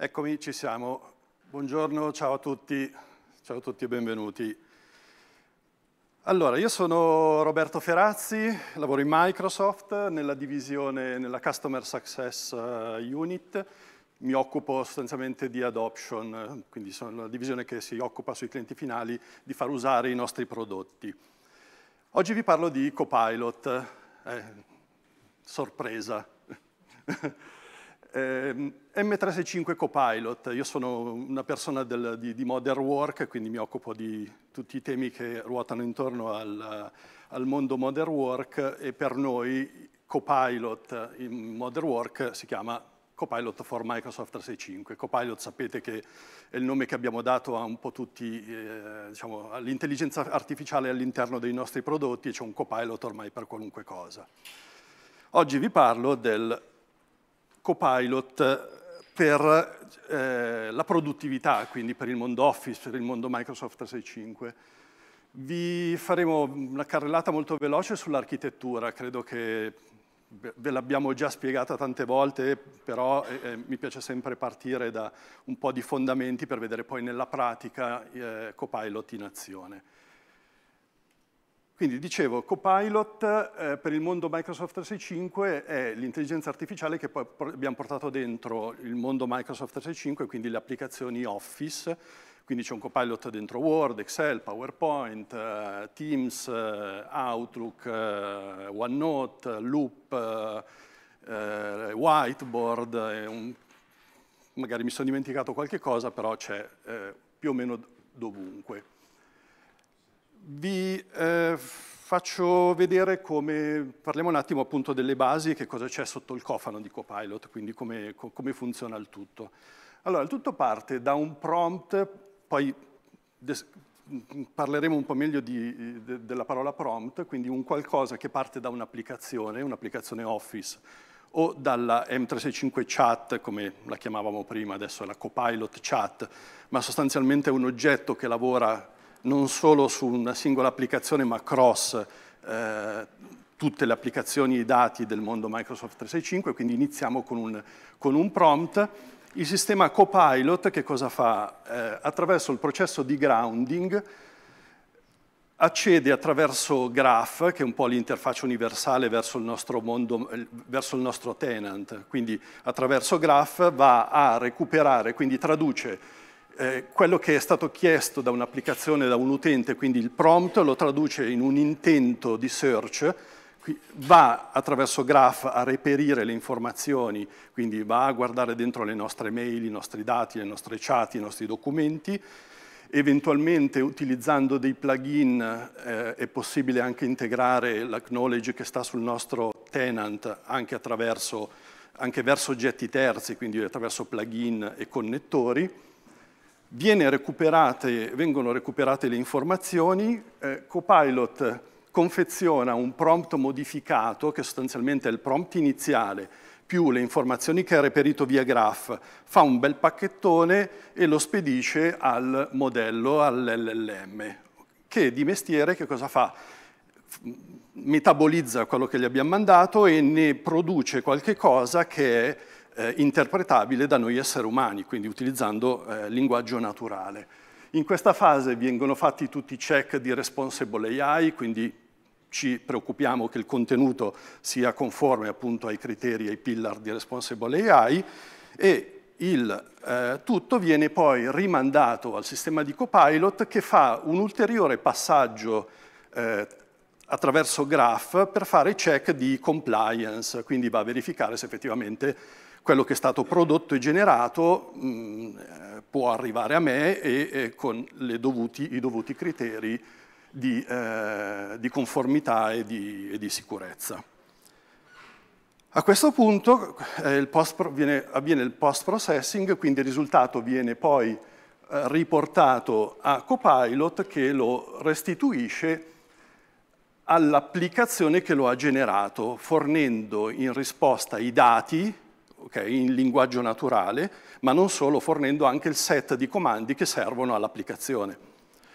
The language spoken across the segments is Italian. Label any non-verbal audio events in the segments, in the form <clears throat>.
Eccomi, ci siamo. Buongiorno, ciao a tutti, ciao a tutti e benvenuti. Allora, io sono Roberto Ferazzi, lavoro in Microsoft nella divisione, nella Customer Success eh, Unit. Mi occupo sostanzialmente di adoption, quindi sono la divisione che si occupa sui clienti finali di far usare i nostri prodotti. Oggi vi parlo di Copilot. Eh, sorpresa. <laughs> M365 ehm, Copilot, io sono una persona del, di, di, Modern Work, quindi mi occupo di tutti i temi che ruotano intorno al, al mondo Modern Work e per noi Copilot in Modern Work si chiama Copilot for Microsoft 365. Copilot sapete che è il nome che abbiamo dato a un po' tutti, eh, diciamo, all'intelligenza artificiale all'interno dei nostri prodotti, e c'è un Copilot ormai per qualunque cosa. Oggi vi parlo del Copilot eh, per eh, la produttività, quindi per il mondo Office, per il mondo Microsoft 365. Vi faremo una carrellata molto veloce sull'architettura, credo che ve l'abbiamo già spiegata tante volte, però eh, eh, mi piace sempre partire da un po' di fondamenti per vedere poi nella pratica eh, Copilot in azione. Quindi dicevo, Copilot eh, per il mondo Microsoft 365 è l'intelligenza artificiale che poi abbiamo portato dentro il mondo Microsoft 365, quindi le applicazioni Office, quindi c'è un Copilot dentro Word, Excel, PowerPoint, eh, Teams, eh, Outlook, eh, OneNote, Loop, eh, eh, Whiteboard, un... magari mi sono dimenticato qualche cosa, però c'è più o meno dovunque. Vi eh, faccio vedere come, parliamo un attimo appunto delle basi e che cosa c'è sotto il cofano di Copilot, quindi come, come funziona il tutto. Allora, il tutto parte da un prompt, poi parleremo un po' meglio di, de, della parola prompt, quindi un qualcosa che parte da un'applicazione, un'applicazione Office, o dalla M365 chat, come la chiamavamo prima, adesso è la Copilot chat, ma sostanzialmente è un oggetto che lavora non solo su una singola applicazione ma cross eh, tutte le applicazioni e i dati del mondo Microsoft 365, quindi iniziamo con un, con un prompt. Il sistema Copilot che cosa fa? Eh, attraverso il processo di grounding accede attraverso Graph, che è un po' l'interfaccia universale verso il nostro mondo, eh, verso il nostro tenant. Quindi attraverso Graph va a recuperare, quindi traduce eh, quello che è stato chiesto da un'applicazione, da un utente, quindi il prompt, lo traduce in un intento di search, va attraverso graph a reperire le informazioni, quindi va a guardare dentro le nostre mail, i nostri dati, le nostre chat, i nostri documenti, eventualmente utilizzando dei plugin eh, è possibile anche integrare l'acknowledge che sta sul nostro tenant anche attraverso anche verso oggetti terzi, quindi attraverso plugin e connettori recuperate, vengono recuperate le informazioni, eh, Copilot confeziona un prompt modificato, che sostanzialmente è il prompt iniziale, più le informazioni che ha reperito via graph, fa un bel pacchettone e lo spedisce al modello, all'LLM, che di mestiere che cosa fa? metabolizza quello che gli abbiamo mandato e ne produce qualche cosa che è eh, interpretabile da noi esseri umani, quindi utilizzando eh, linguaggio naturale. In questa fase vengono fatti tutti i check di responsible AI, quindi ci preoccupiamo che il contenuto sia conforme appunto ai criteri e ai pillar di responsible AI e il eh, tutto viene poi rimandato al sistema di copilot che fa un ulteriore passaggio eh, attraverso graph per fare check di compliance, quindi va a verificare se effettivamente quello che è stato prodotto e generato mh, mm, può arrivare a me e, e con dovuti, i dovuti criteri di, eh, di conformità e di, e di, sicurezza. A questo punto eh, il viene, avviene il post-processing, quindi il risultato viene poi eh, riportato a Copilot che lo restituisce all'applicazione che lo ha generato, fornendo in risposta i dati okay, in linguaggio naturale, ma non solo, fornendo anche il set di comandi che servono all'applicazione.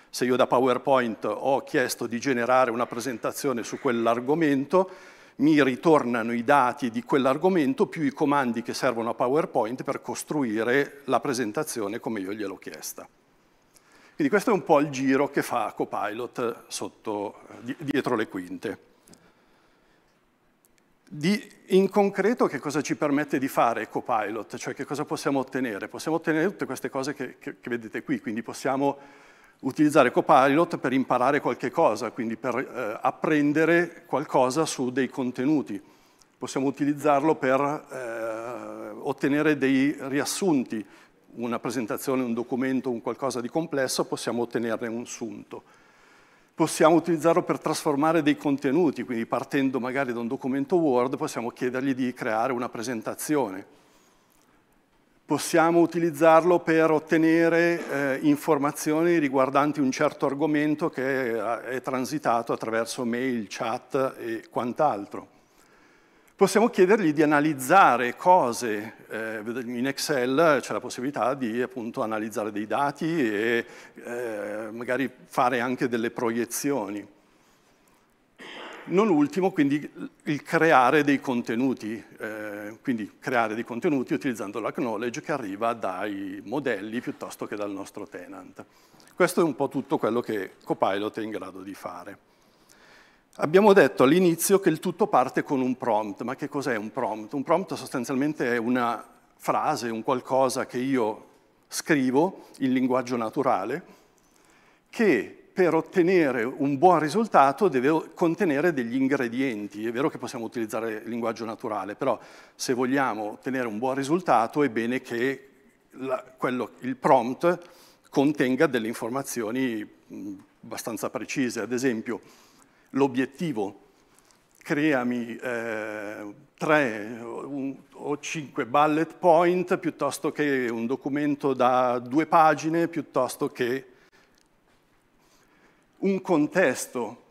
Se io da PowerPoint ho chiesto di generare una presentazione su quell'argomento, mi ritornano i dati di quell'argomento più i comandi che servono a PowerPoint per costruire la presentazione come io gliel'ho chiesta. Quindi questo è un po' il giro che fa Copilot sotto, eh, dietro le quinte. Di, in concreto che cosa ci permette di fare Copilot, cioè che cosa possiamo ottenere? Possiamo ottenere tutte queste cose che, che, che vedete qui, quindi possiamo utilizzare Copilot per imparare qualche cosa, quindi per eh, apprendere qualcosa su dei contenuti. Possiamo utilizzarlo per eh, ottenere dei riassunti, una presentazione, un documento, un qualcosa di complesso, possiamo ottenerne un sunto possiamo utilizzarlo per trasformare dei contenuti, quindi partendo magari da un documento Word possiamo chiedergli di creare una presentazione. Possiamo utilizzarlo per ottenere eh, informazioni riguardanti un certo argomento che è, eh, è transitato attraverso mail, chat e quant'altro possiamo chiedergli di analizzare cose. Eh, in Excel c'è la possibilità di appunto, analizzare dei dati e eh, magari fare anche delle proiezioni. Non ultimo, quindi, il creare dei contenuti, eh, quindi creare dei contenuti utilizzando l'acknowledge che arriva dai modelli piuttosto che dal nostro tenant. Questo è un po' tutto quello che Copilot è in grado di fare. Abbiamo detto all'inizio che il tutto parte con un prompt, ma che cos'è un prompt? Un prompt sostanzialmente è una frase, un qualcosa che io scrivo in linguaggio naturale, che per ottenere un buon risultato deve contenere degli ingredienti. È vero che possiamo utilizzare il linguaggio naturale, però se vogliamo ottenere un buon risultato è bene che la, quello, il prompt contenga delle informazioni abbastanza precise. Ad esempio, l'obiettivo. Creami eh, tre un, o cinque bullet point piuttosto che un documento da due pagine, piuttosto che un contesto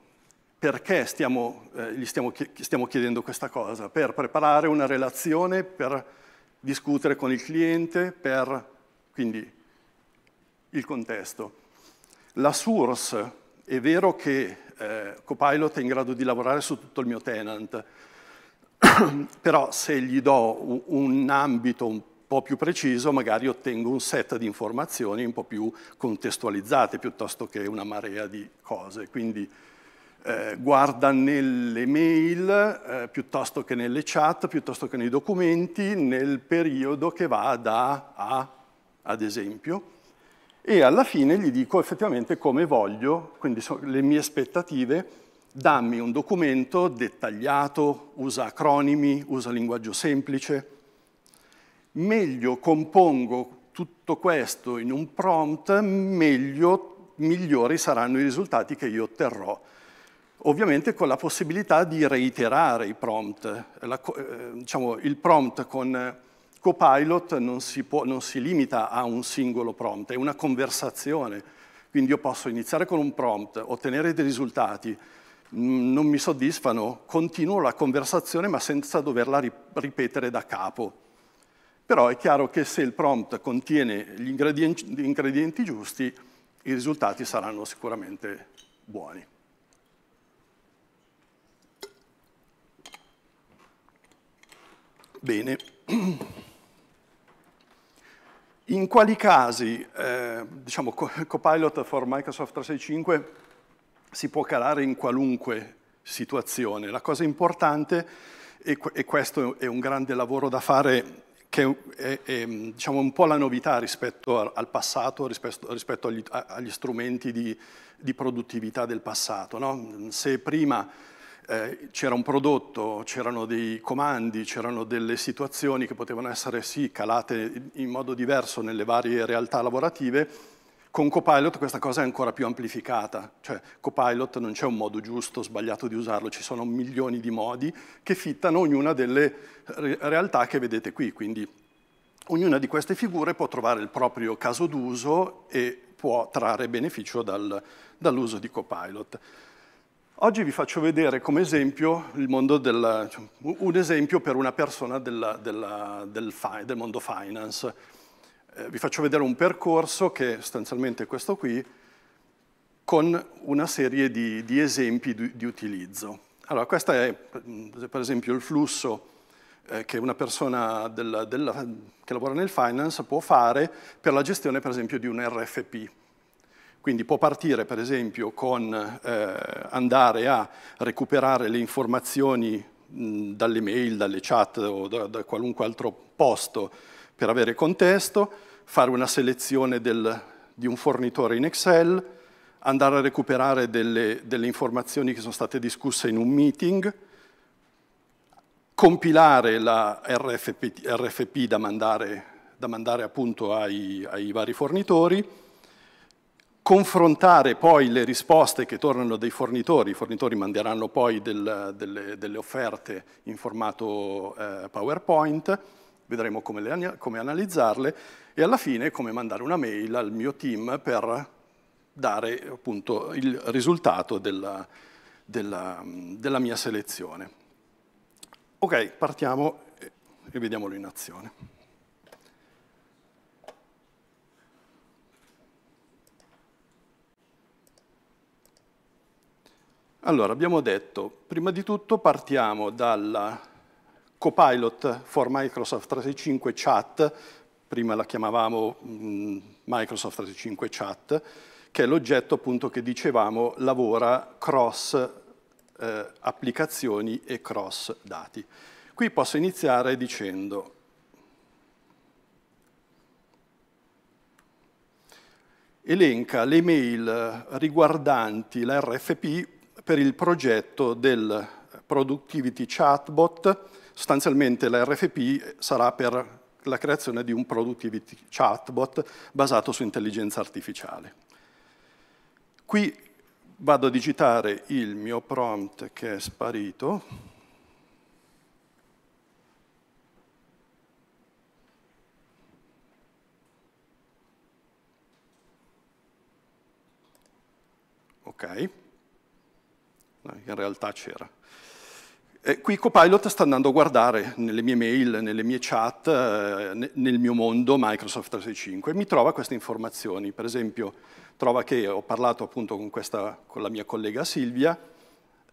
perché stiamo, eh, gli stiamo, stiamo, chiedendo questa cosa, per preparare una relazione, per discutere con il cliente, per quindi il contesto. La source è vero che eh, Copilot è in grado di lavorare su tutto il mio tenant, <clears throat> però se gli do un ambito un po' più preciso, magari ottengo un set di informazioni un po' più contestualizzate piuttosto che una marea di cose. Quindi eh, guarda nelle mail eh, piuttosto che nelle chat, piuttosto che nei documenti, nel periodo che va da A, ad esempio e alla fine gli dico effettivamente come voglio, quindi le mie aspettative, dammi un documento dettagliato, usa acronimi, usa linguaggio semplice. Meglio compongo tutto questo in un prompt, meglio, migliori saranno i risultati che io otterrò. Ovviamente con la possibilità di reiterare i prompt. La, eh, diciamo, il prompt con Copilot non si, può, non si limita a un singolo prompt, è una conversazione. Quindi io posso iniziare con un prompt, ottenere dei risultati, mm, non mi soddisfano, continuo la conversazione ma senza doverla ripetere da capo. Però è chiaro che se il prompt contiene gli ingredienti, gli ingredienti giusti, i risultati saranno sicuramente buoni. Bene. <clears throat> In quali casi, eh, diciamo, Copilot for Microsoft 365 si può calare in qualunque situazione? La cosa importante, e questo è un grande lavoro da fare che è, è diciamo, un po' la novità rispetto al passato, rispetto, rispetto agli, agli, strumenti di, di, produttività del passato. No? Se prima eh, c'era un prodotto, c'erano dei comandi, c'erano delle situazioni che potevano essere sì calate in modo diverso nelle varie realtà lavorative, con Copilot questa cosa è ancora più amplificata, cioè Copilot non c'è un modo giusto o sbagliato di usarlo, ci sono milioni di modi che fittano ognuna delle realtà che vedete qui, quindi ognuna di queste figure può trovare il proprio caso d'uso e può trarre beneficio dal, dall'uso di Copilot. Oggi vi faccio vedere come esempio della, cioè, un esempio per una persona della, della, del, fi, del, mondo finance. Eh, vi faccio vedere un percorso che è sostanzialmente questo qui, con una serie di, di esempi di, di, utilizzo. Allora, questo è per esempio il flusso eh, che una persona della, della, che lavora nel finance può fare per la gestione, per esempio, di un RFP. Quindi può partire per esempio con eh, andare a recuperare le informazioni mh, dalle mail, dalle chat o da, da, qualunque altro posto per avere contesto, fare una selezione del, di un fornitore in Excel, andare a recuperare delle, delle informazioni che sono state discusse in un meeting, compilare la RFP, RFP da mandare, da mandare ai, ai vari fornitori, confrontare poi le risposte che tornano dai fornitori, i fornitori manderanno poi del, delle, delle, offerte in formato eh, PowerPoint, vedremo come, le, come analizzarle e alla fine come mandare una mail al mio team per dare appunto il risultato della, della, della mia selezione. Ok, partiamo e vediamolo in azione. Allora, abbiamo detto, prima di tutto partiamo dal Copilot for Microsoft 365 Chat, prima la chiamavamo mm, Microsoft 365 Chat, che è l'oggetto appunto che dicevamo lavora cross eh, applicazioni e cross dati. Qui posso iniziare dicendo elenca le mail riguardanti la RFP per il progetto del Productivity Chatbot, sostanzialmente la RFP sarà per la creazione di un Productivity Chatbot basato su intelligenza artificiale. Qui vado a digitare il mio prompt che è sparito, Okay in realtà c'era. E qui Copilot sta andando a guardare nelle mie mail, nelle mie chat, eh, nel mio mondo Microsoft 365 e mi trova queste informazioni. Per esempio, trova che ho parlato appunto con, questa, con la mia collega Silvia,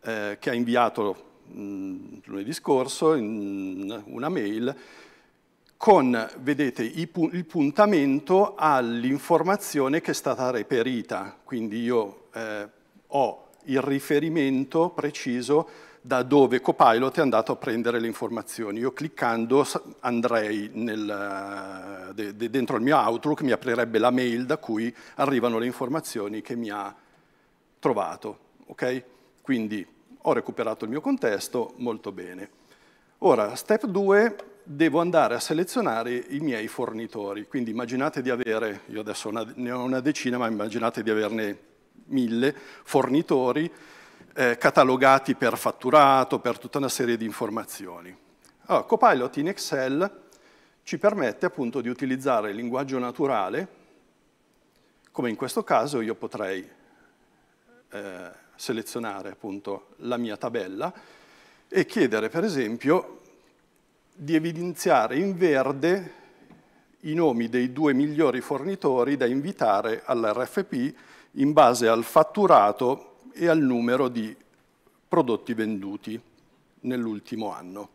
eh, che ha inviato mh, lunedì scorso in, una mail con, vedete, il puntamento all'informazione che è stata reperita. Quindi io eh, ho il riferimento preciso da dove Copilot è andato a prendere le informazioni. Io cliccando andrei nel, eh, de, de, dentro il mio Outlook, mi aprirebbe la mail da cui arrivano le informazioni che mi ha trovato. Okay? Quindi ho recuperato il mio contesto, molto bene. Ora, step 2, devo andare a selezionare i miei fornitori. Quindi immaginate di avere, io adesso ne ho una decina, ma immaginate di averne mille fornitori eh, catalogati per fatturato, per tutta una serie di informazioni. Allora, Copilot in Excel ci permette appunto di utilizzare il linguaggio naturale, come in questo caso io potrei eh, selezionare appunto la mia tabella e chiedere per esempio di evidenziare in verde i nomi dei due migliori fornitori da invitare all'RFP in base al fatturato e al numero di prodotti venduti nell'ultimo anno.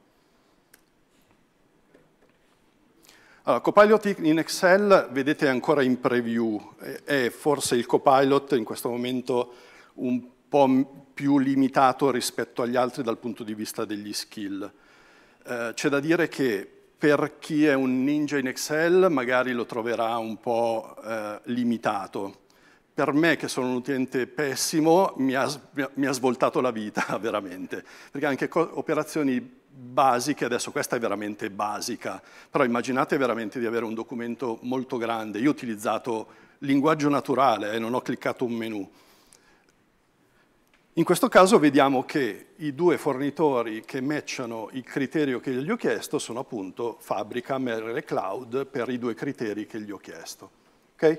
Allora, Copilot in Excel, vedete ancora in preview, è forse il Copilot in questo momento un po' più limitato rispetto agli altri dal punto di vista degli skill. Eh, c'è da dire che per chi è un ninja in Excel magari lo troverà un po' eh, limitato, per me che sono un utente pessimo mi ha, mi ha svoltato la vita <laughs> veramente, perché anche operazioni basiche, adesso questa è veramente basica, però immaginate veramente di avere un documento molto grande, io ho utilizzato linguaggio naturale e eh, non ho cliccato un menu. In questo caso vediamo che i due fornitori che matchano il criterio che gli ho chiesto sono appunto Fabrica, Merle Cloud per i due criteri che gli ho chiesto. Okay?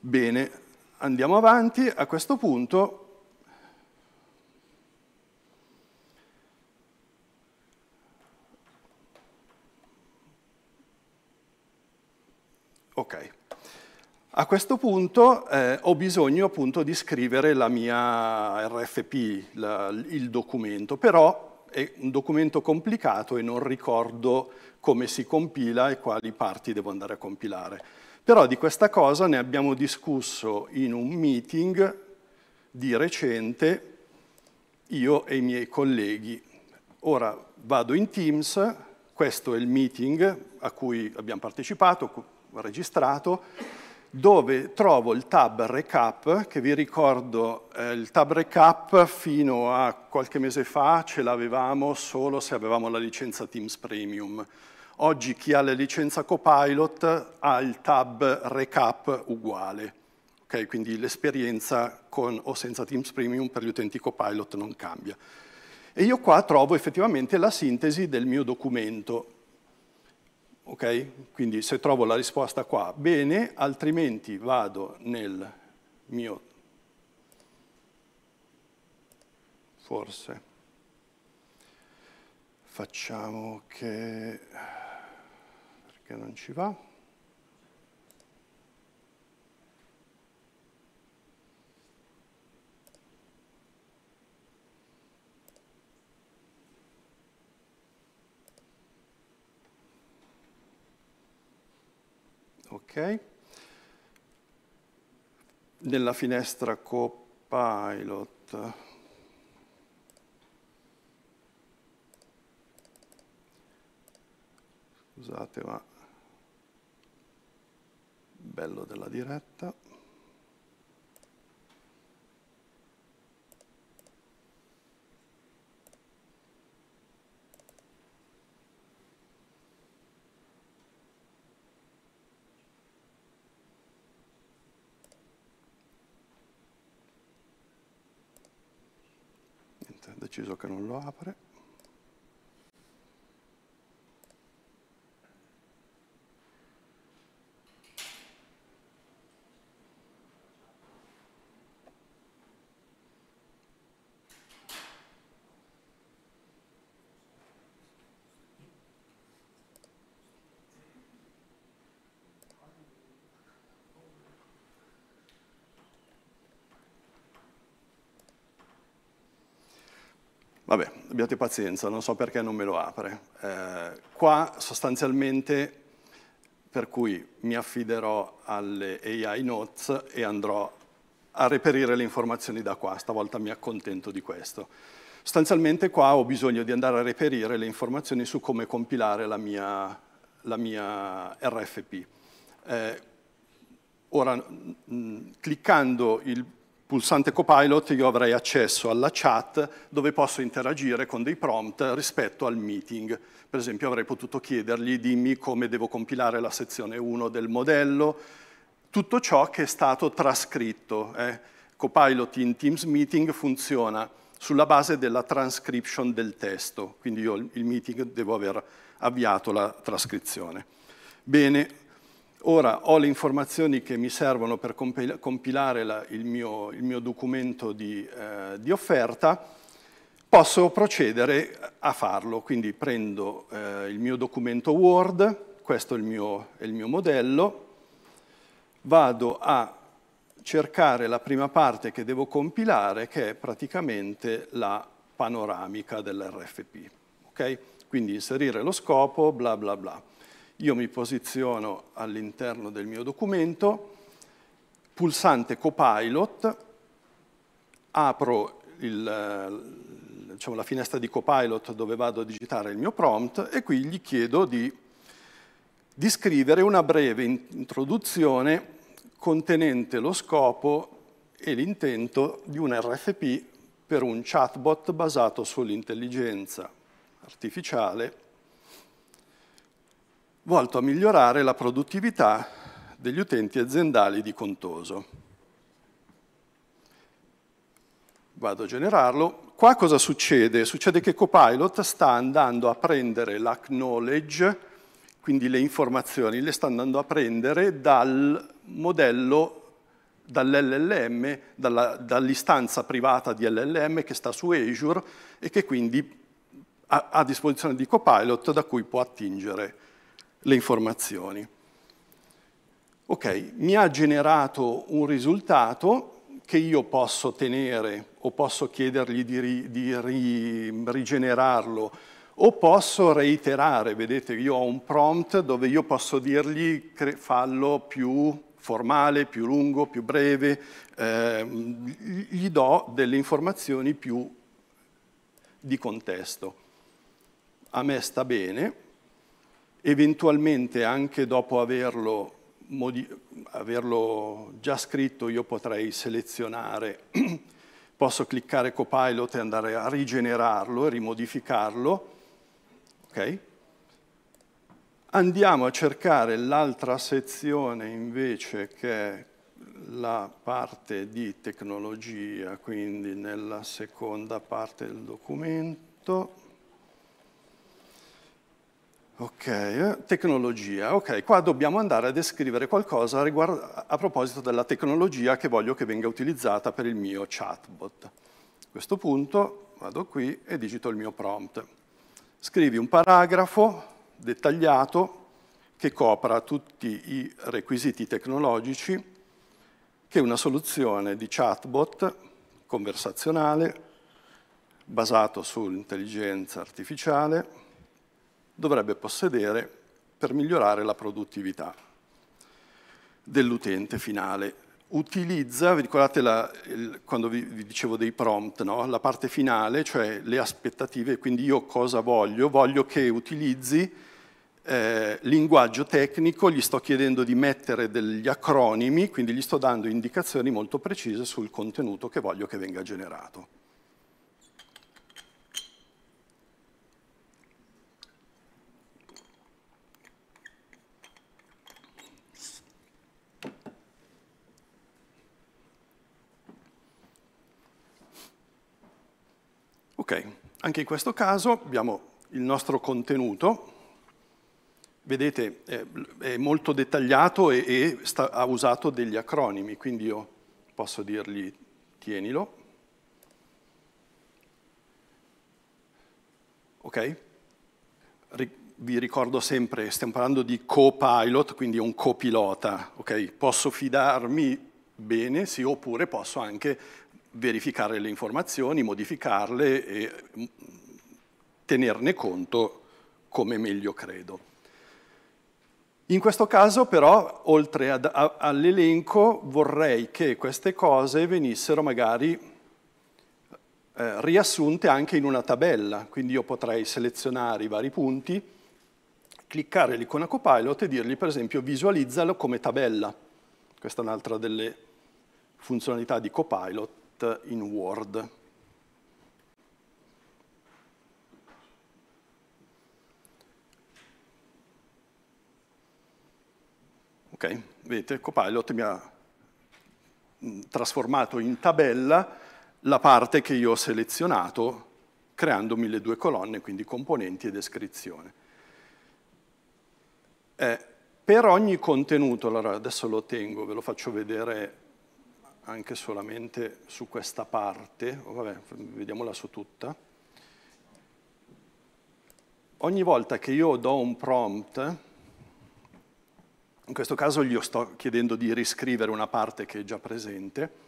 Bene, andiamo avanti, a questo punto Ok, a questo punto eh, ho bisogno appunto di scrivere la mia RFP, la, il documento, però è un documento complicato e non ricordo come si compila e quali parti devo andare a compilare. Però di questa cosa ne abbiamo discusso in un meeting di recente io e i miei colleghi. Ora vado in Teams, questo è il meeting a cui abbiamo partecipato, registrato, dove trovo il tab recap, che vi ricordo, eh, il tab recap fino a qualche mese fa ce l'avevamo solo se avevamo la licenza Teams Premium. Oggi chi ha la licenza Copilot ha il tab recap uguale, okay? quindi l'esperienza con o senza Teams Premium per gli utenti Copilot non cambia. E io qua trovo effettivamente la sintesi del mio documento. Okay? Quindi se trovo la risposta qua, bene, altrimenti vado nel mio... Forse facciamo che che non ci va. Ok. Nella finestra Copilot scusate ma bello della diretta. Niente, ho deciso che non lo apre. Vabbè, abbiate pazienza, non so perché non me lo apre. Eh, qua sostanzialmente per cui mi affiderò alle AI notes e andrò a reperire le informazioni da qua, stavolta mi accontento di questo. Sostanzialmente qua ho bisogno di andare a reperire le informazioni su come compilare la mia, la mia RFP. Eh, ora, mh, cliccando il pulsante Copilot io avrei accesso alla chat dove posso interagire con dei prompt rispetto al meeting. Per esempio avrei potuto chiedergli dimmi come devo compilare la sezione 1 del modello, tutto ciò che è stato trascritto. Eh. Copilot in Teams Meeting funziona sulla base della transcription del testo, quindi io il meeting devo aver avviato la trascrizione. Bene, Ora ho le informazioni che mi servono per compilare la, il, mio, il, mio, documento di, eh, di, offerta, posso procedere a farlo, quindi prendo eh, il mio documento Word, questo è il, mio, è il mio modello, vado a cercare la prima parte che devo compilare, che è praticamente la panoramica dell'RFP. Okay? Quindi inserire lo scopo, bla bla bla. Io mi posiziono all'interno del mio documento, pulsante Copilot, apro il, diciamo, la finestra di Copilot dove vado a digitare il mio prompt e qui gli chiedo di, di scrivere una breve introduzione contenente lo scopo e l'intento di un RFP per un chatbot basato sull'intelligenza artificiale volto a migliorare la produttività degli utenti aziendali di Contoso. Vado a generarlo. Qua cosa succede? Succede che Copilot sta andando a prendere l'acknowledge, quindi le informazioni, le sta andando a prendere dal modello dall'LLM, dall'istanza privata di LLM che sta su Azure e che quindi ha a disposizione di Copilot da cui può attingere le informazioni. Ok, mi ha generato un risultato che io posso tenere o posso chiedergli di, ri, di ri, rigenerarlo o posso reiterare, vedete io ho un prompt dove io posso dirgli fallo più formale, più lungo, più breve, eh, gli do delle informazioni più di contesto. A me sta bene, eventualmente anche dopo averlo, averlo già scritto io potrei selezionare, <clears throat> posso cliccare Copilot e andare a rigenerarlo e rimodificarlo. Okay. Andiamo a cercare l'altra sezione invece che è la parte di tecnologia, quindi nella seconda parte del documento. Ok, eh, tecnologia. Ok, qua dobbiamo andare a descrivere qualcosa a, a proposito della tecnologia che voglio che venga utilizzata per il mio chatbot. A questo punto vado qui e digito il mio prompt. Scrivi un paragrafo dettagliato che copra tutti i requisiti tecnologici che una soluzione di chatbot conversazionale basato sull'intelligenza artificiale dovrebbe possedere per migliorare la produttività dell'utente finale. Utilizza, vi ricordate la, il, quando vi, vi, dicevo dei prompt, no? la parte finale, cioè le aspettative, quindi io cosa voglio? Voglio che utilizzi eh, linguaggio tecnico, gli sto chiedendo di mettere degli acronimi, quindi gli sto dando indicazioni molto precise sul contenuto che voglio che venga generato. Anche in questo caso abbiamo il nostro contenuto, vedete è molto dettagliato e, e sta, ha usato degli acronimi, quindi io posso dirgli tienilo. Ok? Ri vi ricordo sempre, stiamo parlando di co-pilot, quindi un copilota, ok? Posso fidarmi bene, sì, oppure posso anche verificare le informazioni, modificarle e mm, tenerne conto come meglio credo. In questo caso però, oltre all'elenco, vorrei che queste cose venissero magari eh, riassunte anche in una tabella, quindi io potrei selezionare i vari punti, cliccare l'icona Copilot e dirgli per esempio visualizzalo come tabella. Questa è un'altra delle funzionalità di Copilot sheet in Word. Ok, vedete, Copilot mi ha mm, trasformato in tabella la parte che io ho selezionato creandomi le due colonne, quindi componenti e descrizione. Eh, per ogni contenuto, allora adesso lo tengo, ve lo faccio vedere anche solamente su questa parte, vabbè, vediamola su tutta. Ogni volta che io do un prompt, in questo caso gli sto chiedendo di riscrivere una parte che è già presente,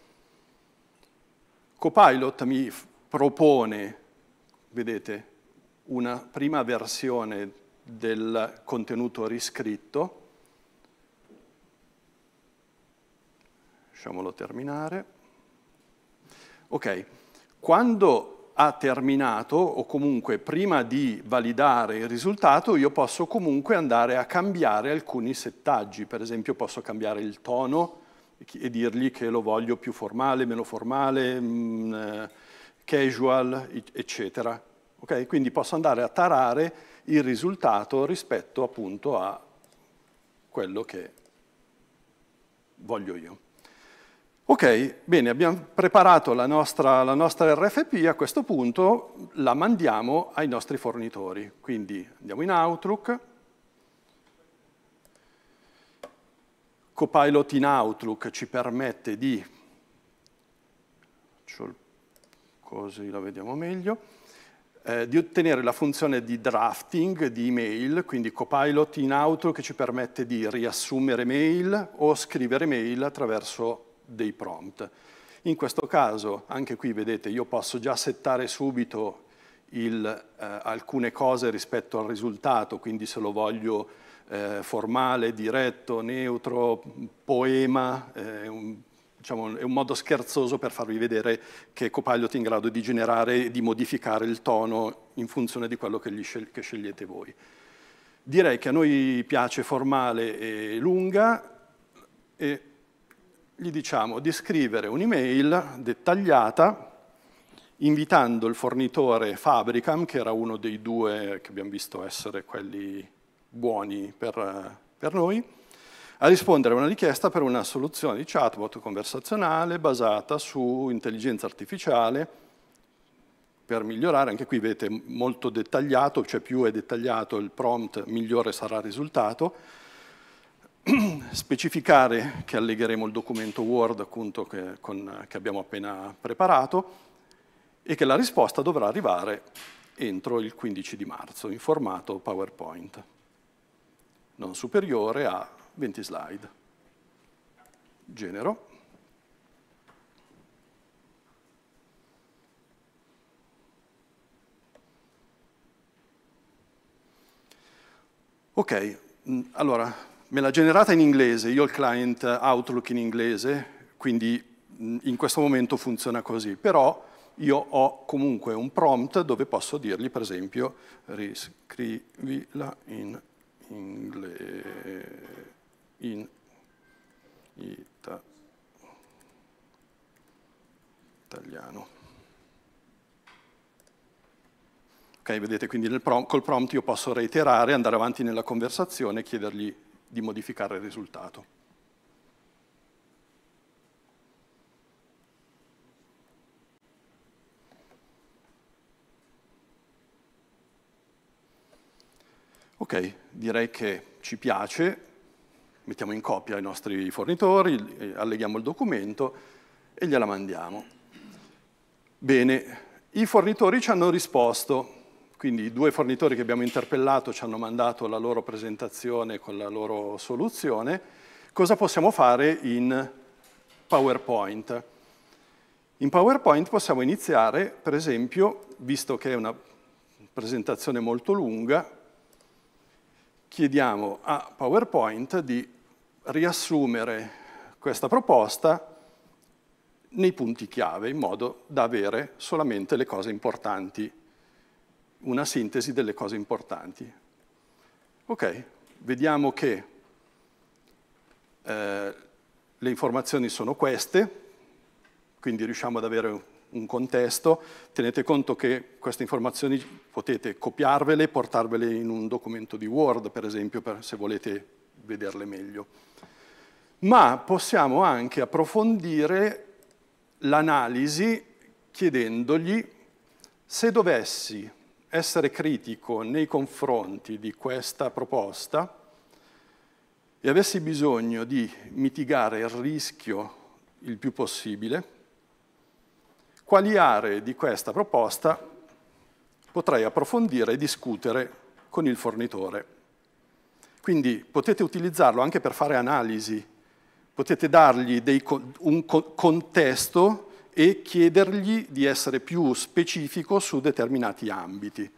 Copilot mi propone, vedete, una prima versione del contenuto riscritto lasciamolo terminare. Ok, quando ha terminato o comunque prima di validare il risultato io posso comunque andare a cambiare alcuni settaggi, per esempio posso cambiare il tono e dirgli che lo voglio più formale, meno formale, mm, eh, casual, eccetera. Okay? Quindi posso andare a tarare il risultato rispetto appunto a quello che voglio io. Ok, bene, abbiamo preparato la nostra, la nostra, RFP, a questo punto la mandiamo ai nostri fornitori. Quindi andiamo in Outlook, Copilot in Outlook ci permette di, così la vediamo meglio, eh, di ottenere la funzione di drafting di email, quindi Copilot in Outlook ci permette di riassumere mail o scrivere mail attraverso dei prompt. In questo caso, anche qui vedete, io posso già settare subito il, eh, alcune cose rispetto al risultato, quindi se lo voglio eh, formale, diretto, neutro, poema, eh, un, diciamo, è un modo scherzoso per farvi vedere che Copilot è in grado di generare e di modificare il tono in funzione di quello che, scel che scegliete voi. Direi che a noi piace formale e lunga, e gli diciamo di scrivere un'email dettagliata invitando il fornitore Fabricam, che era uno dei due che abbiamo visto essere quelli buoni per, per noi, a rispondere a una richiesta per una soluzione di chatbot conversazionale basata su intelligenza artificiale per migliorare, anche qui vedete molto dettagliato, cioè più è dettagliato il prompt, migliore sarà il risultato, <clears throat> specificare che allegheremo il documento Word appunto, che, con, che abbiamo appena preparato e che la risposta dovrà arrivare entro il 15 di marzo in formato PowerPoint, non superiore a 20 slide. Genero. Ok, mm, allora me l'ha generata in inglese, io ho il client Outlook in inglese, quindi in questo momento funziona così, però io ho comunque un prompt dove posso dirgli, per esempio, riscrivila in inglese, in ita italiano. Ok, vedete, quindi prom col prompt io posso reiterare, andare avanti nella conversazione e chiedergli di modificare il risultato. Ok, direi che ci piace, mettiamo in copia i nostri fornitori, eh, alleghiamo il documento e gliela mandiamo. Bene, i fornitori ci hanno risposto, quindi i due fornitori che abbiamo interpellato ci hanno mandato la loro presentazione con la loro soluzione. Cosa possiamo fare in PowerPoint? In PowerPoint possiamo iniziare, per esempio, visto che è una presentazione molto lunga, chiediamo a PowerPoint di riassumere questa proposta nei punti chiave, in modo da avere solamente le cose importanti una sintesi delle cose importanti. Ok, vediamo che eh, le informazioni sono queste, quindi riusciamo ad avere un contesto, tenete conto che queste informazioni potete copiarvele e portarvele in un documento di Word, per esempio, per, se volete vederle meglio. Ma possiamo anche approfondire l'analisi chiedendogli se dovessi essere critico nei confronti di questa proposta e avessi bisogno di mitigare il rischio il più possibile, quali aree di questa proposta potrei approfondire e discutere con il fornitore. Quindi potete utilizzarlo anche per fare analisi, potete dargli dei, un contesto e chiedergli di essere più specifico su determinati ambiti.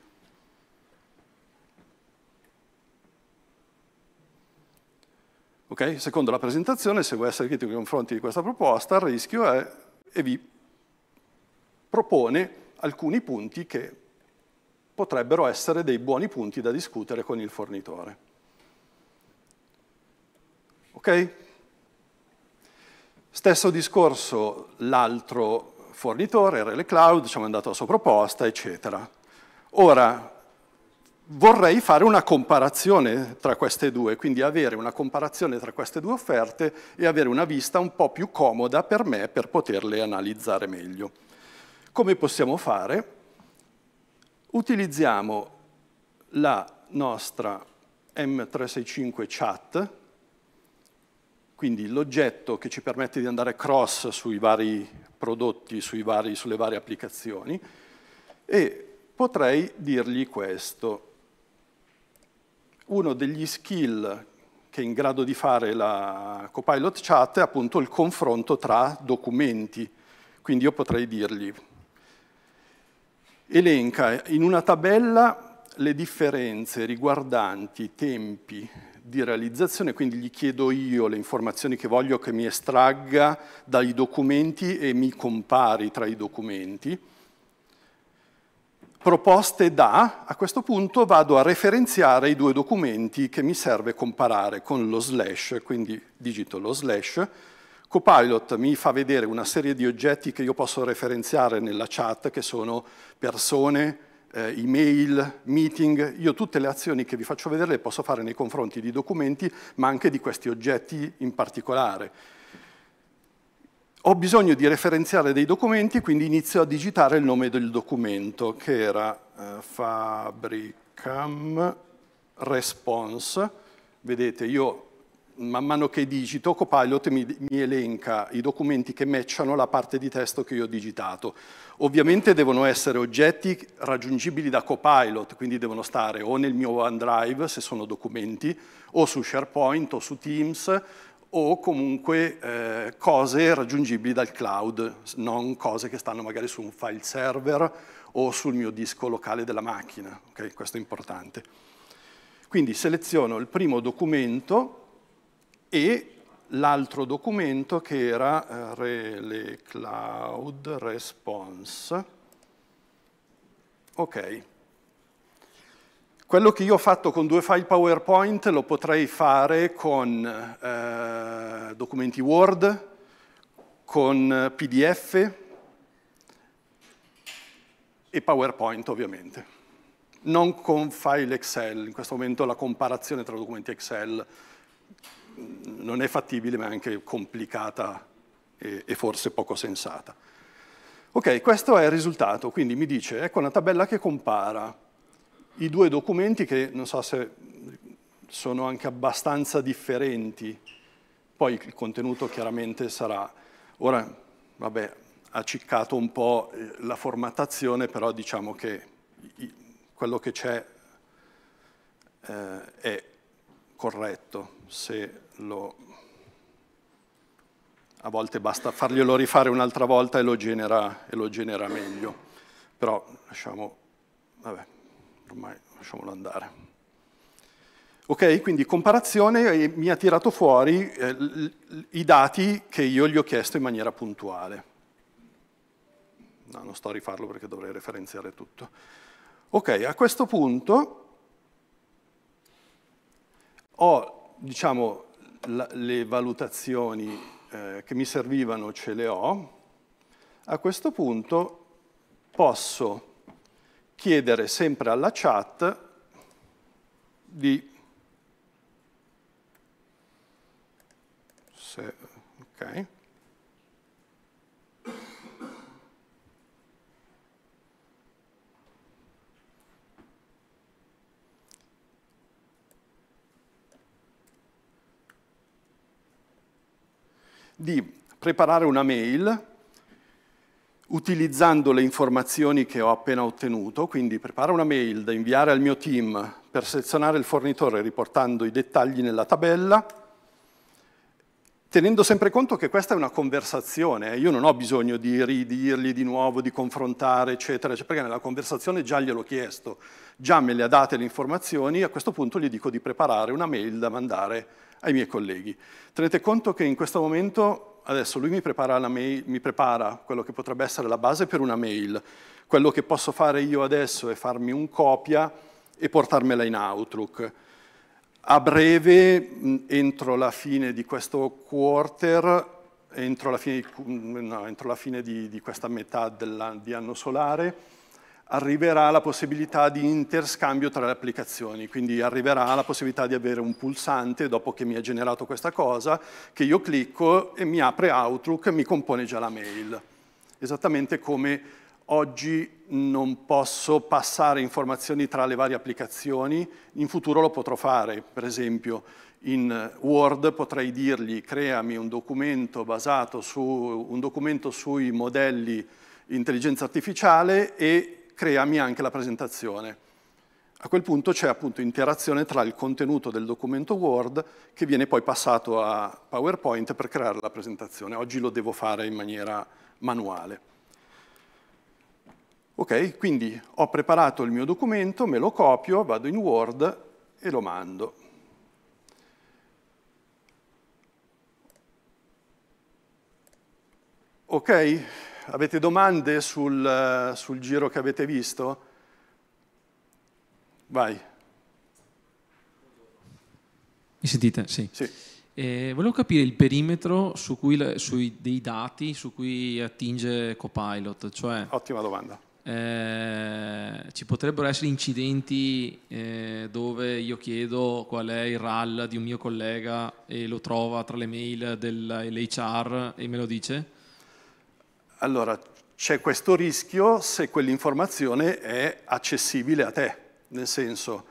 Okay? Secondo la presentazione, se vuoi essere critico nei confronti di questa proposta, il rischio è e vi propone alcuni punti che potrebbero essere dei buoni punti da discutere con il fornitore. Okay? Stesso discorso l'altro fornitore, Rele Cloud, ci ha mandato la sua proposta, eccetera. Ora, vorrei fare una comparazione tra queste due, quindi avere una comparazione tra queste due offerte e avere una vista un po' più comoda per me per poterle analizzare meglio. Come possiamo fare? Utilizziamo la nostra M365 chat, quindi l'oggetto che ci permette di andare cross sui vari prodotti, sui vari, sulle varie applicazioni, e potrei dirgli questo. Uno degli skill che è in grado di fare la Copilot Chat è appunto il confronto tra documenti. Quindi io potrei dirgli, elenca in una tabella le differenze riguardanti tempi, di realizzazione, quindi gli chiedo io le informazioni che voglio che mi estragga dai documenti e mi compari tra i documenti. Proposte da, a questo punto vado a referenziare i due documenti che mi serve comparare con lo slash, quindi digito lo slash, Copilot mi fa vedere una serie di oggetti che io posso referenziare nella chat, che sono persone, eh, email, meeting, io tutte le azioni che vi faccio vedere le posso fare nei confronti di documenti, ma anche di questi oggetti in particolare. Ho bisogno di referenziare dei documenti, quindi inizio a digitare il nome del documento, che era eh, Fabricam Response. Vedete, io man mano che digito, Copilot mi, mi elenca i documenti che matchano la parte di testo che io ho digitato. Ovviamente devono essere oggetti raggiungibili da Copilot, quindi devono stare o nel mio OneDrive, se sono documenti, o su SharePoint o su Teams, o comunque eh, cose raggiungibili dal cloud, non cose che stanno magari su un file server o sul mio disco locale della macchina. Okay? Questo è importante. Quindi seleziono il primo documento e l'altro documento che era eh, Relay Cloud Response. Ok. Quello che io ho fatto con due file PowerPoint lo potrei fare con eh, documenti Word, con PDF e PowerPoint ovviamente. Non con file Excel, in questo momento la comparazione tra documenti Excel non è fattibile ma è anche complicata e, e forse poco sensata. Ok, questo è il risultato, quindi mi dice, ecco una tabella che compara i due documenti che non so se sono anche abbastanza differenti, poi il contenuto chiaramente sarà, ora vabbè ha ciccato un po' la formattazione, però diciamo che quello che c'è eh, è corretto se lo... A volte basta farglielo rifare un'altra volta e lo, genera, e lo genera meglio. Però lasciamo... Vabbè, ormai lasciamolo andare. Ok, quindi comparazione mi ha tirato fuori eh, i dati che io gli ho chiesto in maniera puntuale. No, non sto a rifarlo perché dovrei referenziare tutto. Ok, a questo punto ho, diciamo, la, le valutazioni eh, che mi servivano, ce le ho. A questo punto posso chiedere sempre alla chat di... Se, okay di preparare una mail utilizzando le informazioni che ho appena ottenuto, quindi preparo una mail da inviare al mio team per selezionare il fornitore riportando i dettagli nella tabella, tenendo sempre conto che questa è una conversazione, eh. io non ho bisogno di ridirgli di nuovo, di confrontare, eccetera, eccetera, perché nella conversazione già gliel'ho chiesto, già me le ha date le informazioni, a questo punto gli dico di preparare una mail da mandare ai miei colleghi. Tenete conto che in questo momento, adesso lui mi prepara, mail, mi prepara quello che potrebbe essere la base per una mail, quello che posso fare io adesso è farmi un copia e portarmela in Outlook. A breve, mm, entro la fine di questo quarter, entro la fine, mm, no, entro la fine di, di, questa metà di anno solare, arriverà la possibilità di interscambio tra le applicazioni, quindi arriverà la possibilità di avere un pulsante dopo che mi ha generato questa cosa, che io clicco e mi apre Outlook e mi compone già la mail. Esattamente come oggi non posso passare informazioni tra le varie applicazioni, in futuro lo potrò fare, per esempio in Word potrei dirgli creami un documento basato su un documento sui modelli intelligenza artificiale e creami anche la presentazione. A quel punto c'è appunto interazione tra il contenuto del documento Word che viene poi passato a PowerPoint per creare la presentazione. Oggi lo devo fare in maniera manuale. Ok, quindi ho preparato il mio documento, me lo copio, vado in Word e lo mando. Ok, Avete domande sul, eh, sul giro che avete visto? Vai. Mi sentite? Sì. sì. Eh, volevo capire il perimetro su cui, sui, dei dati su cui attinge Copilot. Cioè, Ottima domanda. Eh, ci potrebbero essere incidenti eh, dove io chiedo qual è il RAL di un mio collega e lo trova tra le mail dell'HR e me lo dice? Allora, c'è questo rischio se quell'informazione è accessibile a te, nel senso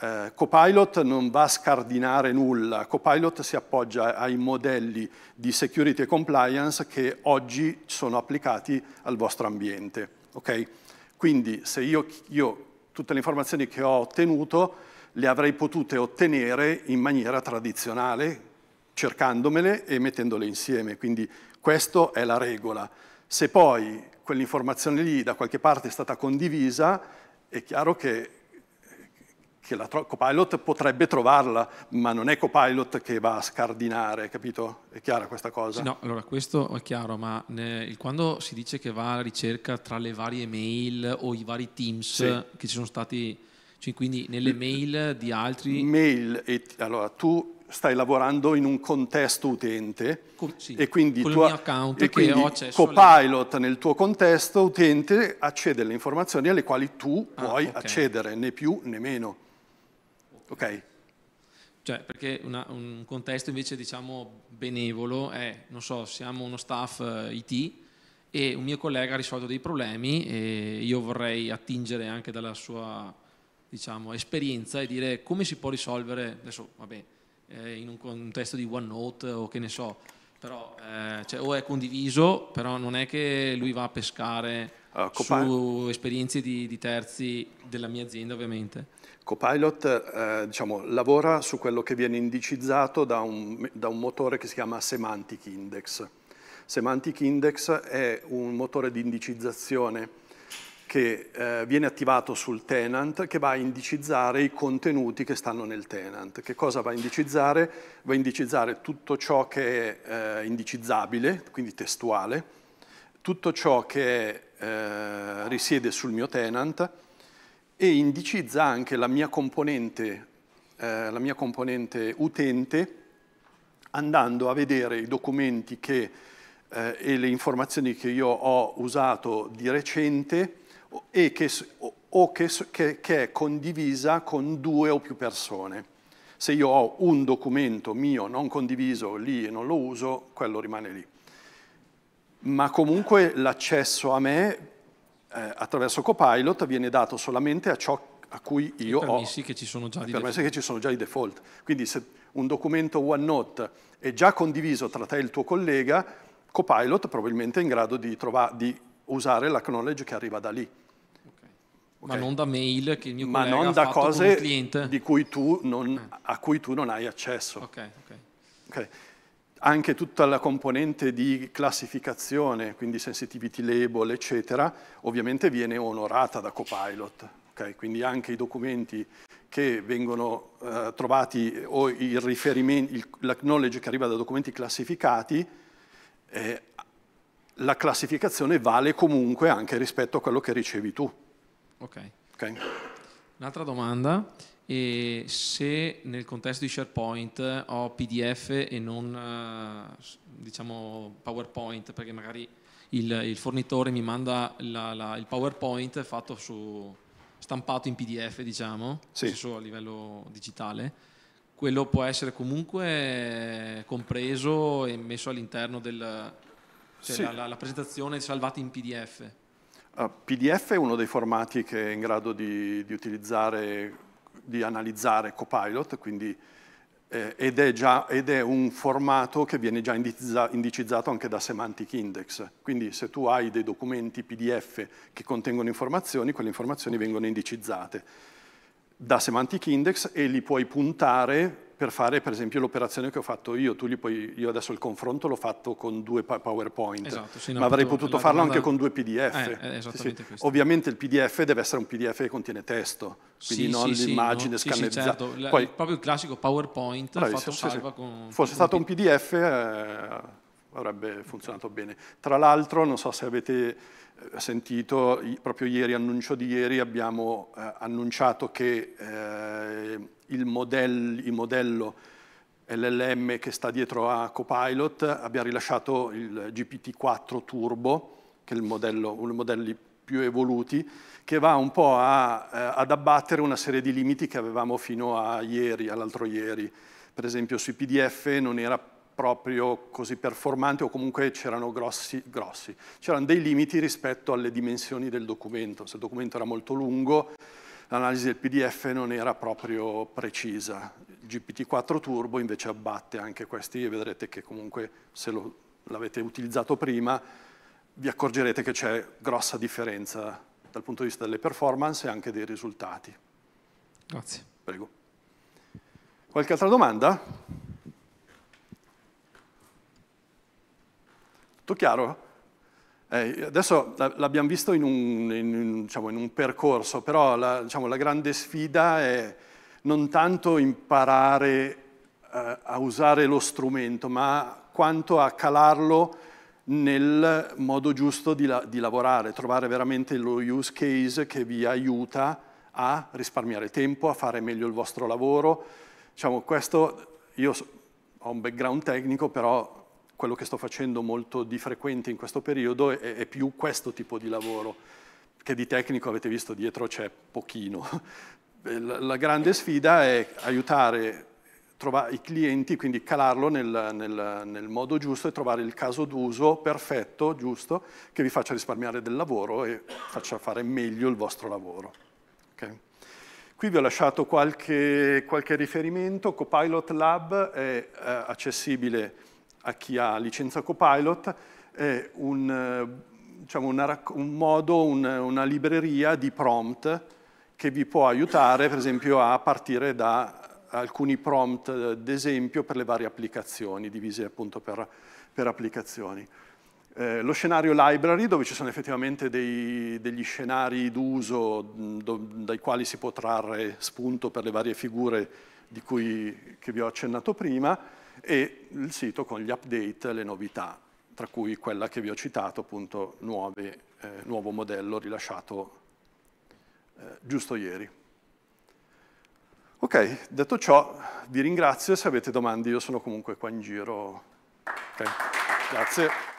eh, Copilot non va a scardinare nulla, Copilot si appoggia ai modelli di security e compliance che oggi sono applicati al vostro ambiente. Okay? Quindi se io, io tutte le informazioni che ho ottenuto le avrei potute ottenere in maniera tradizionale, cercandomele e mettendole insieme, quindi questa è la regola se poi quell'informazione lì da qualche parte è stata condivisa, è chiaro che, che la Copilot potrebbe trovarla, ma non è Copilot che va a scardinare, capito? È chiara questa cosa? Sì, no, allora questo è chiaro, ma ne, quando si dice che va alla ricerca tra le varie mail o i vari teams sì. che ci sono stati, cioè quindi nelle mail di altri... Mail, e, allora tu stai lavorando in un contesto utente sì, e quindi, tu, tua, e quindi Copilot nel tuo contesto utente accede alle informazioni alle quali tu ah, puoi okay. accedere, né più né meno. Ok? Cioè, perché una, un contesto invece, diciamo, benevolo è, non so, siamo uno staff eh, IT e un mio collega ha risolto dei problemi e io vorrei attingere anche dalla sua, diciamo, esperienza e dire come si può risolvere, adesso, va bene, eh, in un contesto di OneNote o che ne so, però, eh, cioè, o è condiviso, però non è che lui va a pescare uh, su esperienze di, di, terzi della mia azienda ovviamente. Copilot eh, diciamo, lavora su quello che viene indicizzato da un, da un motore che si chiama Semantic Index. Semantic Index è un motore di indicizzazione che eh, viene attivato sul tenant che va a indicizzare i contenuti che stanno nel tenant. Che cosa va a indicizzare? Va a indicizzare tutto ciò che è eh, indicizzabile, quindi testuale, tutto ciò che eh, risiede sul mio tenant e indicizza anche la mia componente, eh, la mia componente utente andando a vedere i documenti che, eh, e le informazioni che io ho usato di recente e che, o che, che, che è condivisa con due o più persone. Se io ho un documento mio non condiviso lì e non lo uso, quello rimane lì. Ma comunque l'accesso a me eh, attraverso Copilot viene dato solamente a ciò a cui io ho i permessi che ci sono già di default. Quindi se un documento OneNote è già condiviso tra te e il tuo collega, Copilot probabilmente è in grado di, trova, di usare la knowledge che arriva da lì. Okay. Ma non da mail che il mio Ma non da cose cui non, ah. a cui tu non hai accesso. Okay, okay. Anche tutta la componente di classificazione, quindi sensitivity label, eccetera, ovviamente viene onorata da Copilot. Quindi anche i documenti che vengono eh, trovati o il riferimento, il knowledge che arriva da documenti classificati, eh, la classificazione vale comunque anche rispetto a quello che ricevi tu. Ok. okay. Un'altra domanda, e se nel contesto di SharePoint ho PDF e non eh, diciamo PowerPoint, perché magari il, il fornitore mi manda la, la, il PowerPoint fatto su, stampato in PDF, diciamo, sì. a livello digitale, quello può essere comunque compreso e messo all'interno della cioè sì. presentazione salvata in PDF. Eh, PDF è uno dei formati che è in grado di, di utilizzare, di analizzare Copilot, quindi, eh, ed, è già, ed, è un formato che viene già indicizzato anche da Semantic Index. Quindi se tu hai dei documenti PDF che contengono informazioni, quelle informazioni vengono indicizzate da Semantic Index e li puoi puntare per fare per esempio l'operazione che ho fatto io, tu li puoi, io adesso il confronto l'ho fatto con due PowerPoint, esatto, sì, no, ma avrei potuto farlo domanda... anche con due PDF. Eh, sì, sì. Ovviamente il PDF deve essere un PDF che contiene testo, quindi non l'immagine no? scannerizzata. Certo. Poi... proprio il classico PowerPoint Bravissimo, fatto salva con... Fosse stato un PDF eh, avrebbe funzionato okay. bene. Tra l'altro, non so se avete eh, sentito, proprio ieri, annuncio di ieri, abbiamo eh, annunciato che eh, il, model, il, modello LLM che sta dietro a Copilot abbia rilasciato il GPT-4 Turbo, che è modello, uno dei modelli più evoluti, che va un po' a, eh, ad abbattere una serie di limiti che avevamo fino a ieri, all'altro ieri. Per esempio sui PDF non era proprio così performante o comunque c'erano grossi, grossi. C'erano dei limiti rispetto alle dimensioni del documento. Se il documento era molto lungo, l'analisi del PDF non era proprio precisa. Il GPT-4 Turbo invece abbatte anche questi e vedrete che comunque se l'avete utilizzato prima vi accorgerete che c'è grossa differenza dal punto di vista delle performance e anche dei risultati. Grazie. Prego. Qualche altra domanda? Tutto chiaro? Eh, adesso l'abbiamo visto in un, in, diciamo, in un, percorso, però la, diciamo, la, grande sfida è non tanto imparare eh, a usare lo strumento, ma quanto a calarlo nel modo giusto di, la, di lavorare, trovare veramente lo use case che vi aiuta a risparmiare tempo, a fare meglio il vostro lavoro. Diciamo, questo, io ho un background tecnico, però quello che sto facendo molto di frequente in questo periodo è, è più questo tipo di lavoro, che di tecnico avete visto dietro c'è pochino. <laughs> Eh, la grande sfida è aiutare i clienti, quindi calarlo nel, nel, nel, modo giusto e trovare il caso d'uso perfetto, giusto, che vi faccia risparmiare del lavoro e faccia fare meglio il vostro lavoro. Okay. Qui vi ho lasciato qualche, qualche riferimento, Copilot Lab è eh, accessibile a chi ha licenza Copilot è un, eh, diciamo, una, un modo, un, una libreria di prompt che vi può aiutare, per esempio, a partire da alcuni prompt eh, d'esempio per le varie applicazioni, divise appunto per, per applicazioni. Eh, lo scenario library, dove ci sono effettivamente dei, degli scenari d'uso dai quali si può trarre spunto per le varie figure di cui, vi ho accennato prima, e il sito con gli update, le novità, tra cui quella che vi ho citato, appunto, nuove, eh, nuovo modello rilasciato eh, giusto ieri. Ok, detto ciò, vi ringrazio, se avete domande io sono comunque qua in giro. Okay. Grazie.